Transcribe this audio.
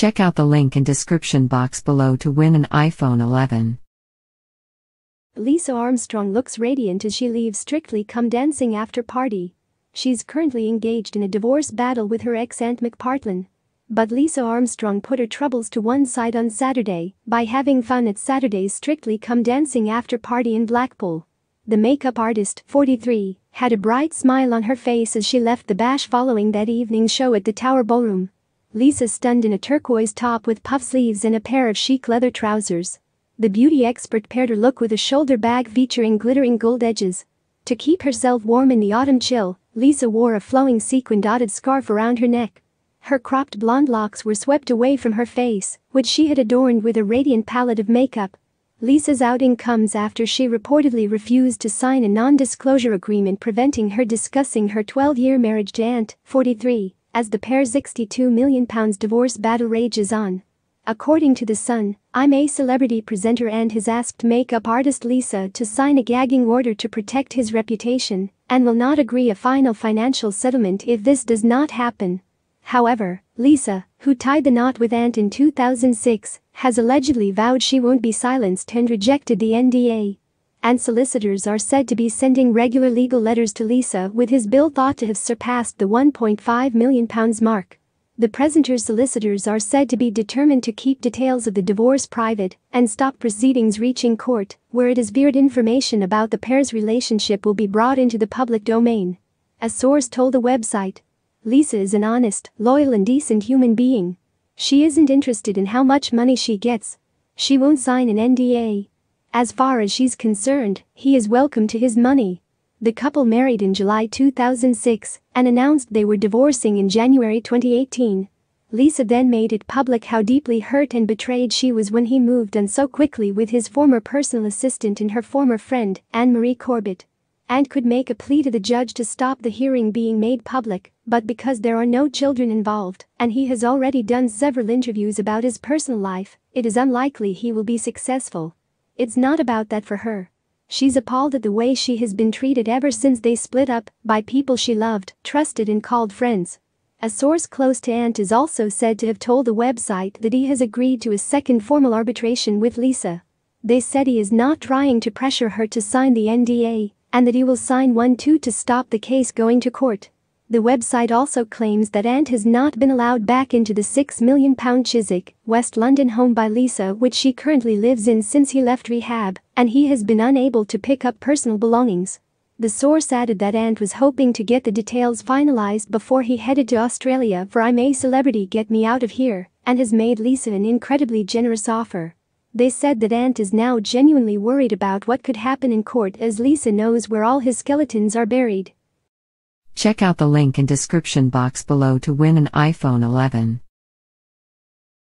Check out the link in description box below to win an iPhone 11. Lisa Armstrong looks radiant as she leaves Strictly Come Dancing after party. She's currently engaged in a divorce battle with her ex Aunt McPartlin. But Lisa Armstrong put her troubles to one side on Saturday by having fun at Saturday's Strictly Come Dancing after party in Blackpool. The makeup artist, 43, had a bright smile on her face as she left the bash following that evening's show at the Tower Ballroom. Lisa stunned in a turquoise top with puff sleeves and a pair of chic leather trousers. The beauty expert paired her look with a shoulder bag featuring glittering gold edges. To keep herself warm in the autumn chill, Lisa wore a flowing sequin dotted scarf around her neck. Her cropped blonde locks were swept away from her face, which she had adorned with a radiant palette of makeup. Lisa's outing comes after she reportedly refused to sign a non-disclosure agreement preventing her discussing her 12-year marriage to Aunt, 43 as the pair's £62 million divorce battle rages on. According to The Sun, I'm a celebrity presenter and has asked makeup artist Lisa to sign a gagging order to protect his reputation and will not agree a final financial settlement if this does not happen. However, Lisa, who tied the knot with Ant in 2006, has allegedly vowed she won't be silenced and rejected the NDA and solicitors are said to be sending regular legal letters to Lisa with his bill thought to have surpassed the £1.5 million mark. The presenter's solicitors are said to be determined to keep details of the divorce private and stop proceedings reaching court, where it is feared information about the pair's relationship will be brought into the public domain. A source told the website, Lisa is an honest, loyal and decent human being. She isn't interested in how much money she gets. She won't sign an NDA as far as she's concerned, he is welcome to his money. The couple married in July 2006 and announced they were divorcing in January 2018. Lisa then made it public how deeply hurt and betrayed she was when he moved on so quickly with his former personal assistant and her former friend, Anne-Marie Corbett. And could make a plea to the judge to stop the hearing being made public, but because there are no children involved and he has already done several interviews about his personal life, it is unlikely he will be successful. It's not about that for her. She's appalled at the way she has been treated ever since they split up by people she loved, trusted and called friends. A source close to Ant is also said to have told the website that he has agreed to a second formal arbitration with Lisa. They said he is not trying to pressure her to sign the NDA and that he will sign one too to stop the case going to court. The website also claims that Ant has not been allowed back into the £6 million Chiswick, West London home by Lisa which she currently lives in since he left rehab, and he has been unable to pick up personal belongings. The source added that Ant was hoping to get the details finalized before he headed to Australia for I'm a Celebrity Get Me Out of Here and has made Lisa an incredibly generous offer. They said that Ant is now genuinely worried about what could happen in court as Lisa knows where all his skeletons are buried. Check out the link in description box below to win an iPhone 11.